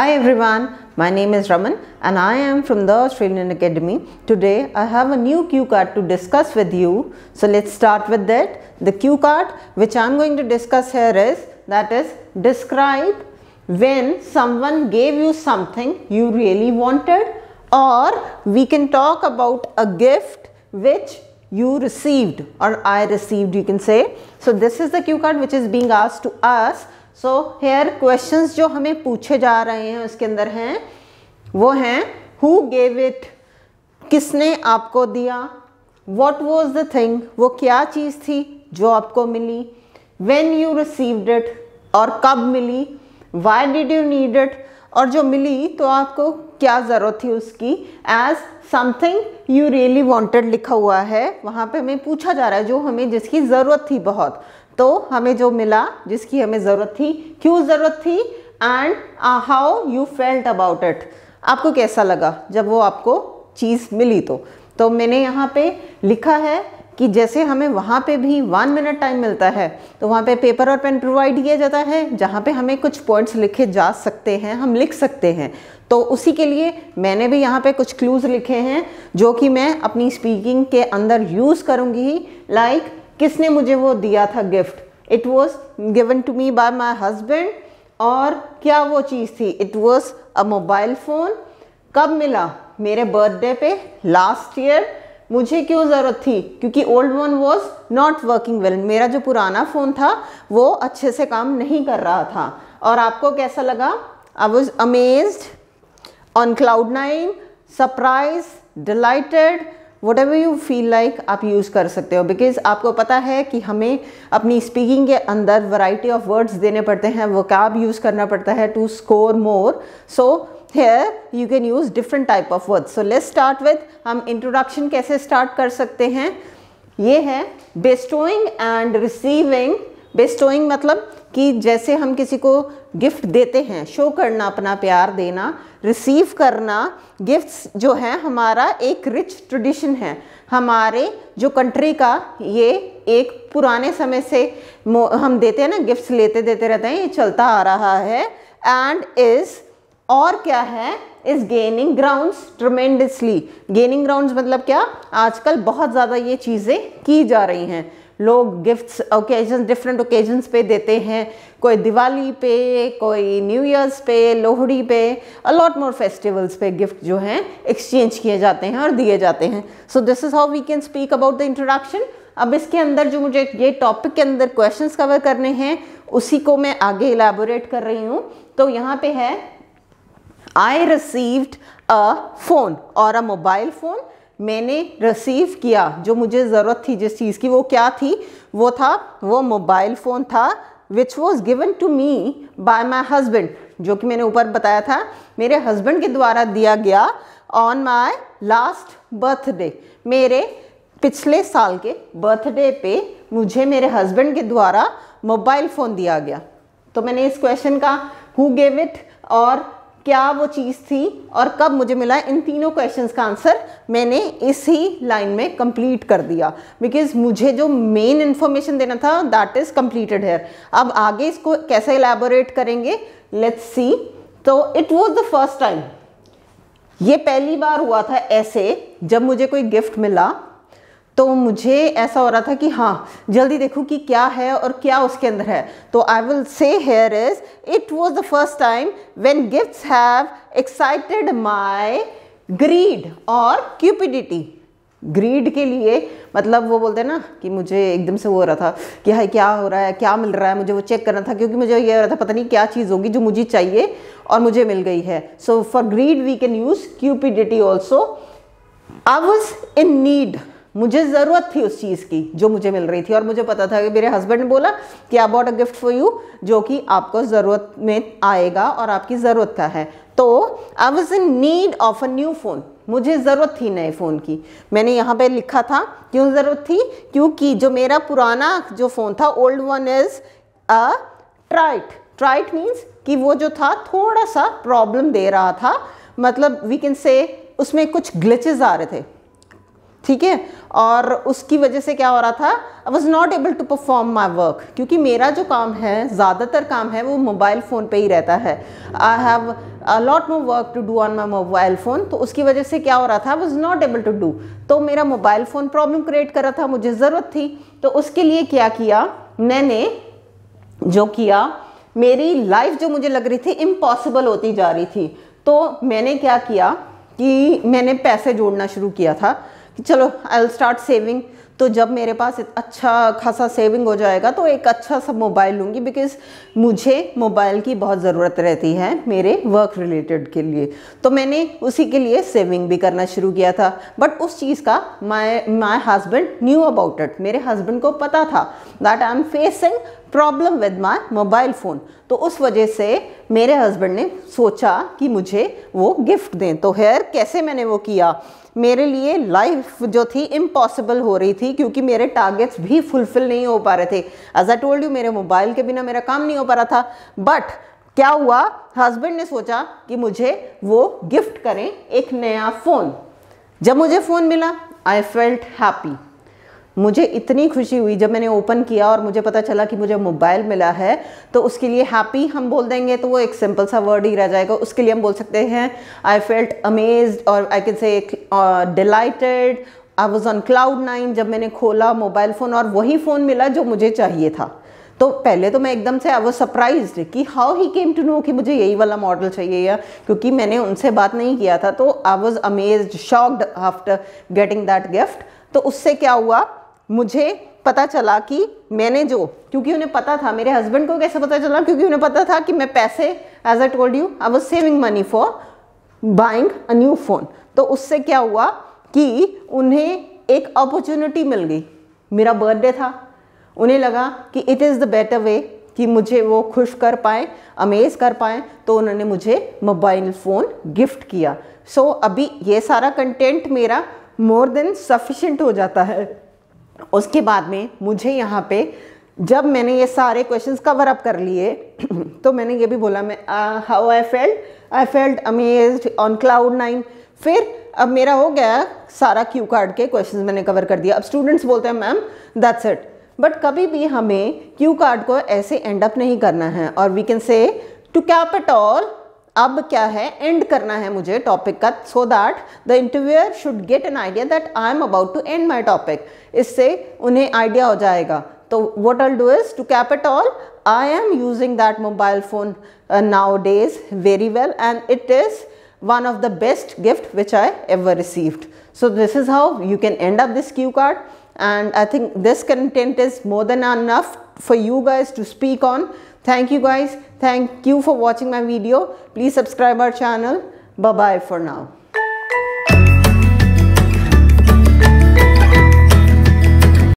Hi everyone, my name is Raman and I am from the Australian Academy. Today I have a new cue card to discuss with you. So let's start with that. The cue card which I am going to discuss here is that is describe when someone gave you something you really wanted or we can talk about a gift which you received or I received you can say. So this is the cue card which is being asked to us so here question जो हमें पूछे जा रहे हैं उसके अंदर हैं वो हैं हु गेव इट किसने आपको दिया वॉट वॉज द थिंग वो क्या चीज़ थी जो आपको मिली वेन यू रिसीव्ड इट और कब मिली why did you need it और जो मिली तो आपको क्या ज़रूरत थी उसकी as something you really wanted लिखा हुआ है वहाँ पे हमें पूछा जा रहा है जो हमें जिसकी ज़रूरत थी बहुत तो हमें जो मिला जिसकी हमें ज़रूरत थी क्यों ज़रूरत थी and how you felt about it आपको कैसा लगा जब वो आपको चीज़ मिली तो तो मैंने यहाँ पे लिखा है कि जैसे हमें वहाँ पे भी वन मिनट टाइम मिलता है तो वहाँ पे पेपर और पेन प्रोवाइड किया जाता है जहाँ पे हमें कुछ पॉइंट्स लिखे जा सकते हैं हम लिख सकते हैं तो उसी के लिए मैंने भी यहाँ पे कुछ क्लूज़ लिखे हैं जो कि मैं अपनी स्पीकिंग के अंदर यूज़ करूँगी लाइक like, किसने मुझे वो दिया था gift it was given to me by my husband और क्या वो चीज़ थी it was a mobile phone कब मिला मेरे बर्थडे पे लास्ट ईयर मुझे क्यों ज़रूरत थी क्योंकि old one was not working well मेरा जो पुराना फ़ोन था वो अच्छे से काम नहीं कर रहा था और आपको कैसा लगा I was amaze on cloud nine surprise delighted whatever you feel like आप यूज़ कर सकते हो बिकॉज आपको पता है कि हमें अपनी स्पीकिंग के अंदर वराइटी ऑफ वर्ड्स देने पड़ते हैं वो कैब यूज़ करना पड़ता है to score more so here you can use different type of word so let start with हम इंट्रोडक्शन कैसे स्टार्ट कर सकते हैं ये है बेस्टोइंग एंड रिसीविंग बेस्टोइंग मतलब कि जैसे हम किसी को गिफ्ट देते हैं शो करना अपना प्यार देना रिसीव करना गिफ्ट्स जो है हमारा एक रिच ट्रेडिशन है हमारे जो कंट्री का ये एक पुराने समय से हम देते हैं ना गिफ्ट्स लेते देते रहते हैं ये चलता आ रहा है एंड इज़ और क्या है is gaining ground tremendously gaining ground मतलब क्या आजकल बहुत ज़्यादा ये चीज़ें की जा रही हैं लोग गिफ्ट्स ओकेजन डिफरेंट ओकेजन्स पे देते हैं कोई दिवाली पे कोई न्यू ईयर्स पे लोहड़ी पे अलॉट मोर फेस्टिवल्स पे गिफ्ट जो हैं एक्सचेंज किए जाते हैं और दिए जाते हैं so this is how we can speak about the introduction अब इसके अंदर जो मुझे ये टॉपिक के अंदर क्वेश्चंस कवर करने हैं उसी को मैं आगे इलाबोरेट कर रही हूँ तो यहाँ पे है आई रिसीव्ड अ फ़ोन और अ मोबाइल फ़ोन मैंने रिसीव किया जो मुझे ज़रूरत थी जिस चीज़ की वो क्या थी वो था वो मोबाइल फ़ोन था which was given to me by my husband जो कि मैंने ऊपर बताया था मेरे हस्बैंड के द्वारा दिया गया ऑन माई लास्ट बर्थडे मेरे पिछले साल के बर्थडे पे मुझे मेरे हस्बैंड के द्वारा मोबाइल फ़ोन दिया गया तो मैंने इस क्वेश्चन का हु गेव इट और क्या वो चीज़ थी और कब मुझे मिला इन तीनों क्वेश्चन का आंसर मैंने इस ही लाइन में कंप्लीट कर दिया बिकॉज मुझे जो मेन इन्फॉर्मेशन देना था दैट इज़ कंप्लीटेड हेयर अब आगे इसको कैसे इलेबोरेट करेंगे लेट्स सी तो it was the first time ये पहली बार हुआ था ऐसे जब मुझे कोई गिफ्ट मिला तो मुझे ऐसा हो रहा था कि हाँ जल्दी देखूँ कि क्या है और क्या उसके अंदर है तो I will say here is it was the first time when gift have excited my greed और क्यूपिडिटी ग्रीड के लिए मतलब वो बोलते हैं ना कि मुझे एकदम से वो हो रहा था कि हाई क्या हो रहा है क्या मिल रहा है मुझे वो चेक करना था क्योंकि मुझे ये हो रहा था पता नहीं क्या चीज़ होगी जो मुझे चाहिए और मुझे मिल गई है so for greed we can use cupidity also I was in need मुझे ज़रूरत थी उस चीज़ की जो मुझे मिल रही थी और मुझे पता था कि मेरे हस्बैंड ने बोला कि I bought a gift for you जो कि आपको ज़रूरत में आएगा और आपकी ज़रूरत का है तो I was in need of a new phone मुझे ज़रूरत थी नए फ़ोन की मैंने यहाँ पे लिखा था क्यों ज़रूरत थी क्योंकि जो मेरा पुराना जो फ़ोन था old one is a trite trite means कि वो जो था थोड़ा सा प्रॉब्लम दे रहा था मतलब वी कैन से उसमें कुछ ग्लिचेज आ रहे थे ठीक है और उसकी वजह से क्या हो रहा था I was not able to perform my work क्योंकि मेरा जो काम है ज़्यादातर काम है वो मोबाइल फ़ोन पे ही रहता है I have lot more work to do on my mobile phone तो उसकी वजह से क्या हो रहा था I was not able to do तो मेरा मोबाइल फ़ोन प्रॉब्लम क्रिएट कर रहा था मुझे ज़रूरत थी तो उसके लिए क्या किया मैंने जो किया मेरी लाइफ जो मुझे लग रही थी इम्पॉसिबल होती जा रही थी तो मैंने क्या किया कि मैंने पैसे जोड़ना शुरू किया था chalo I will start saving तो जब मेरे पास अच्छा खासा सेविंग हो जाएगा तो एक अच्छा सा मोबाइल लूँगी बिकॉज मुझे मोबाइल की बहुत ज़रूरत रहती है मेरे वर्क रिलेटेड के लिए तो मैंने उसी के लिए सेविंग भी करना शुरू किया था बट उस चीज़ का my my husband knew about it मेरे हस्बैंड को पता था that I am facing problem with my mobile phone तो उस वजह से मेरे हस्बैंड ने सोचा कि मुझे वो गिफ्ट दें तो हेयर कैसे मैंने वो किया मेरे लिए लाइफ जो थी इम्पॉसिबल हो रही थी थी क्योंकि मेरे टारगेट्स भी फुलफिल नहीं हो पा रहे थे एज आई टोल्ड यू मेरे मोबाइल के बिना मेरा काम नहीं हो पा रहा था बट क्या हुआ हस्बैंड ने सोचा कि मुझे वो गिफ्ट करें एक नया फ़ोन जब मुझे फ़ोन मिला आई फेल्ट हैप्पी मुझे इतनी खुशी हुई जब मैंने ओपन किया और मुझे पता चला कि मुझे मोबाइल मिला है तो उसके लिए हैप्पी हम बोल देंगे तो वो एक सिंपल सा वर्ड ही रह जाएगा उसके लिए हम बोल सकते हैं आई फेल्ट अमेज और I can say delighted I was on cloud nine जब मैंने खोला मोबाइल फ़ोन और वही फ़ोन मिला जो मुझे चाहिए था तो पहले तो मैं एकदम से आई वॉज सरप्राइज कि how he came to know कि मुझे यही वाला मॉडल चाहिए या क्योंकि मैंने उनसे बात नहीं किया था तो I was amaze shocked after getting that gift तो उससे क्या हुआ मुझे पता चला कि मैंने जो क्योंकि उन्हें पता था मेरे हस्बैंड को कैसे पता चला क्योंकि उन्हें पता था कि मैं पैसे as I told you I was saving money for buying a new phone तो उससे क्या हुआ कि उन्हें एक अपॉर्चुनिटी मिल गई मेरा बर्थडे था उन्हें लगा कि it is the better way कि मुझे वो खुश कर पाए अमेज़ कर पाए तो उन्होंने मुझे मोबाइल फ़ोन गिफ्ट किया सो so, अभी ये सारा कंटेंट मेरा मोर देन सफिशेंट हो जाता है उसके बाद में मुझे यहाँ पे जब मैंने ये सारे क्वेश्चंस कवर अप कर लिए तो मैंने ये भी बोला मैं how I felt I felt amaze on cloud nine फिर अब मेरा हो गया सारा क्यू कार्ड के क्वेश्चंस मैंने कवर कर दिया अब स्टूडेंट्स बोलते हैं मैम दैट्स इट बट कभी भी हमें क्यू कार्ड को ऐसे एंड अप नहीं करना है और we can say to cap it all अब क्या है एंड करना है मुझे टॉपिक का so that the interviewer should get an idea that I am about to end my topic इससे उन्हें आइडिया हो जाएगा तो what I'll do is to cap it all I am using that mobile phone nowadays very well and it is one of the best gift which I ever received. So this is how you can end up this cue card and I think this content is more than enough for you guys to speak on. Thank you guys. Thank you for watching my video. Please subscribe our channel. Bye bye for now.